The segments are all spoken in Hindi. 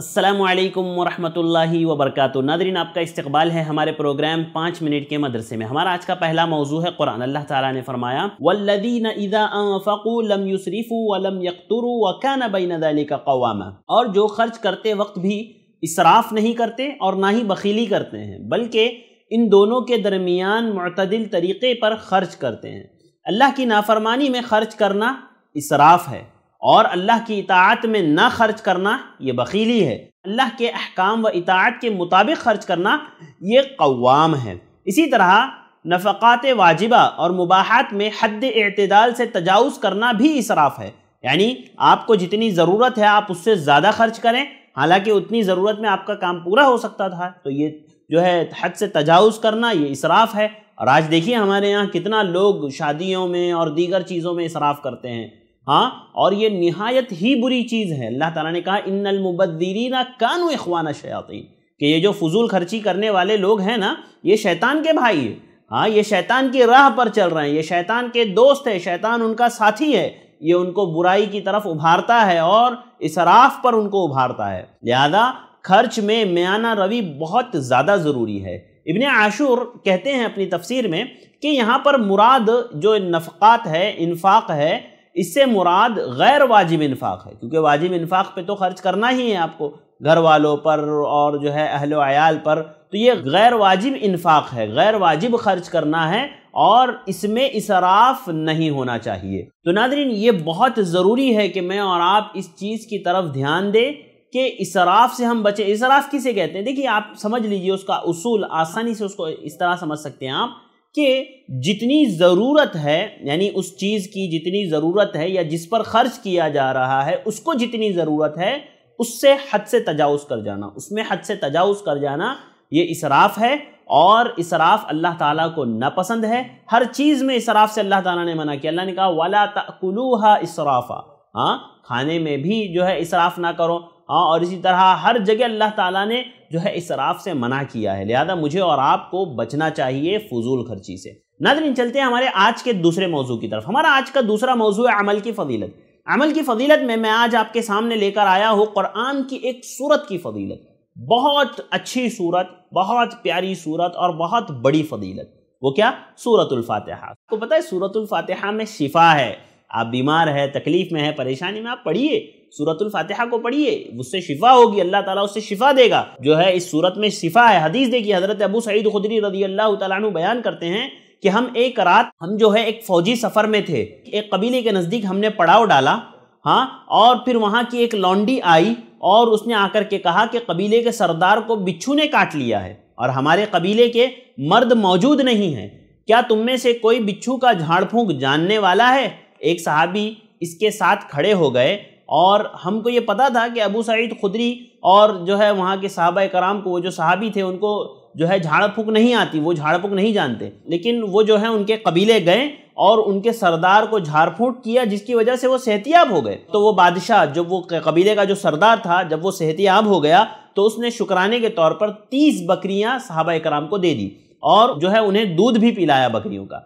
असलकम वरहमल वबरक नादरीन आपका इस्तकबाल है हमारे प्रोग्राम पाँच मिनट के मदरसे में हमारा आज का पहला मौजू है कुरान अल्लाह ताला ने फरमाया वल्लदीन इदा फ़कू लम युसरफ़ू बैन का कवामा और जो खर्च करते वक्त भी इसराफ नहीं करते और ना ही बखीली करते हैं बल्कि इन दोनों के दरमियान मतदिल तरीक़े पर खर्च करते हैं अल्लाह की नाफरमानी में खर्च करना इसराफ है और अल्लाह की इतात में ना खर्च करना ये बखीली है अल्लाह के अहकाम व इतात के मुताबिक खर्च करना ये कवाम है इसी तरह नफ़ात वाजिबा और मुबाहत में हद अतदाल से तजावज़ करना भी इसराफ़ है यानी आपको जितनी ज़रूरत है आप उससे ज़्यादा खर्च करें हालांकि उतनी ज़रूरत में आपका काम पूरा हो सकता था तो ये जो है हद से तजावज़ करना ये इसराफ़ है और आज देखिए हमारे यहाँ कितना लोग शादियों में और दीगर चीज़ों में इसराफ़ करते हैं हाँ और ये नहायत ही बुरी चीज़ है अल्लाह ताला ने कहा इन्नल मुबद्दीरीना कानू अखवाना शयातीन कि ये जो फजूल खर्ची करने वाले लोग हैं ना ये शैतान के भाई है हाँ ये शैतान की राह पर चल रहे हैं ये शैतान के दोस्त है शैतान उनका साथी है ये उनको बुराई की तरफ उभारता है और इसराफ पर उनको उभारता है लिहाजा खर्च में म्याना रवि बहुत ज़्यादा ज़रूरी है इबन आशूर कहते हैं अपनी तफसीर में कि यहाँ पर मुराद जो नफक़ात है इन्फाक है इससे मुराद गैर वाजिब इन्फाक है क्योंकि वाजिब इन्फाक पे तो खर्च करना ही है आपको घर वालों पर और जो है अहल आयाल पर तो ये गैर वाजिब इन्फाक है गैर वाजिब खर्च करना है और इसमें इसराफ नहीं होना चाहिए तो नादरीन ये बहुत ज़रूरी है कि मैं और आप इस चीज़ की तरफ ध्यान दें कि इसराफ से हम बचें इसराफ किसे कहते हैं देखिए आप समझ लीजिए उसका उसूल आसानी से उसको इस तरह समझ सकते हैं आप कि जितनी ज़रूरत है यानी उस चीज़ की जितनी ज़रूरत है या जिस पर ख़र्च किया जा रहा है उसको जितनी ज़रूरत है उससे हद से तजावज़ कर जाना उसमें हद से तजावज़ कर जाना ये इसराफ़ है और इसराफ़ अल्लाह ताला को नापसंद है हर चीज़ में इसराफ़ से अल्लाह ताला ने मना किया अल्लाह ने कहा वाला तकुलूहा इसराफ़ा हाँ खाने में भी जो है इसराफ़ ना करो हाँ, और इसी तरह हर जगह अल्लाह ताला ने जो है इसराफ से मना किया है लिहाजा मुझे और आपको बचना चाहिए फजूल खर्ची से नाजरीन चलते हैं हमारे आज के दूसरे मौजू की तरफ हमारा आज का दूसरा मौजू है अमल की फजीलत अमल की फजीलत में मैं आज आपके सामने लेकर आया हूँ कुरान की एक सूरत की फजीलत बहुत अच्छी सूरत बहुत प्यारी सूरत और बहुत बड़ी फजीलत वो क्या सूरतुल्फातहा आपको पता है सूरतुल्फातहा में शिफा है आप बीमार है तकलीफ में है परेशानी में आप पढ़िए सूरतुल फातिहा को पढ़िए उससे शिफा होगी अल्लाह ताला उससे शिफा देगा जो है इस सूरत में शिफा है हदीस देखिए हजरत अबू सईद खुदरी रजी अल्लाह तु बयान करते हैं कि हम एक रात हम जो है एक फौजी सफ़र में थे एक कबीले के नज़दीक हमने पड़ाव डाला हाँ और फिर वहाँ की एक लॉन्डी आई और उसने आकर के कहा कि कबीले के सरदार को बिच्छू ने काट लिया है और हमारे कबीले के मर्द मौजूद नहीं है क्या तुम में से कोई बिच्छू का झाड़ फूँक जानने वाला है एक सहाबी इसके साथ खड़े हो गए और हमको ये पता था कि अबू सईद खुदरी और जो है वहाँ के सहाबा कराम को वो जो सहाबी थे उनको जो है झाड़ फूक नहीं आती वो झाड़ फूक नहीं जानते लेकिन वो जो है उनके कबीले गए और उनके सरदार को झाड़ किया जिसकी वजह से वो सेहतियाब हो गए तो वो बादशाह जब वो कबीले का जो सरदार था जब वो सेहतियाब हो गया तो उसने शुक्राने के तौर पर तीस बकरियाँ साहबा कराम को दे दी और जो है उन्हें दूध भी पिलाया बकरियों का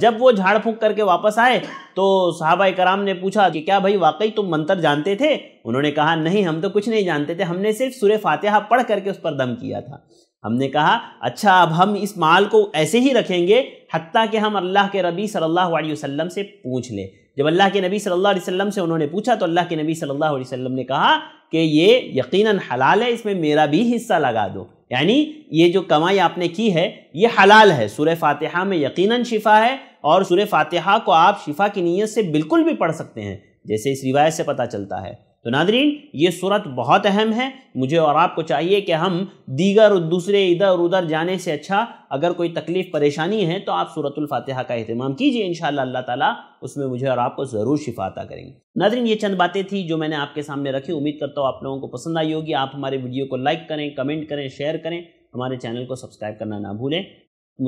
जब वो झाड़ फूक करके वापस आए तो साहबा कराम ने पूछा कि क्या भाई वाकई तुम मंत्र जानते थे उन्होंने कहा नहीं हम तो कुछ नहीं जानते थे हमने सिर्फ सुर फातिहा पढ़ करके उस पर दम किया था हमने कहा अच्छा अब हम इस माल को ऐसे ही रखेंगे हती कि हम अल्लाह के नबी सल्ला अलैहि से पूछ लें जब अल्लाह के नबी सल्ला वसम से उन्होंने पूछा तो अल्लाह के नबी सल्ला वसम ने कहा कि ये यकीन हलाल है इसमें मेरा भी हिस्सा लगा दो यानी ये जो कमाई आपने की है ये हलाल है सूर्य फातिहा में यकीनन शिफा है और सूर्य फातिहा को आप शिफा की नीयत से बिल्कुल भी पढ़ सकते हैं जैसे इस रिवायत से पता चलता है तो नादरीन ये सूरत बहुत अहम है मुझे और आपको चाहिए कि हम दीगर दूसरे इधर उधर जाने से अच्छा अगर कोई तकलीफ़ परेशानी है तो आप सूरतुल का अहतमाम कीजिए इन अल्लाह ताला उसमें मुझे और आपको ज़रूर शिफाता करेंगे नादरीन ये चंद बातें थी जो मैंने आपके सामने रखी उम्मीद करता हूँ आप लोगों को पसंद आई होगी आप हमारे वीडियो को लाइक करें कमेंट करें शेयर करें हमारे चैनल को सब्सक्राइब करना ना भूलें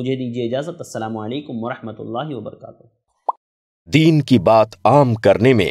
मुझे दीजिए इजाज़त असल वरहमल वर्का दीन की बात आम करने में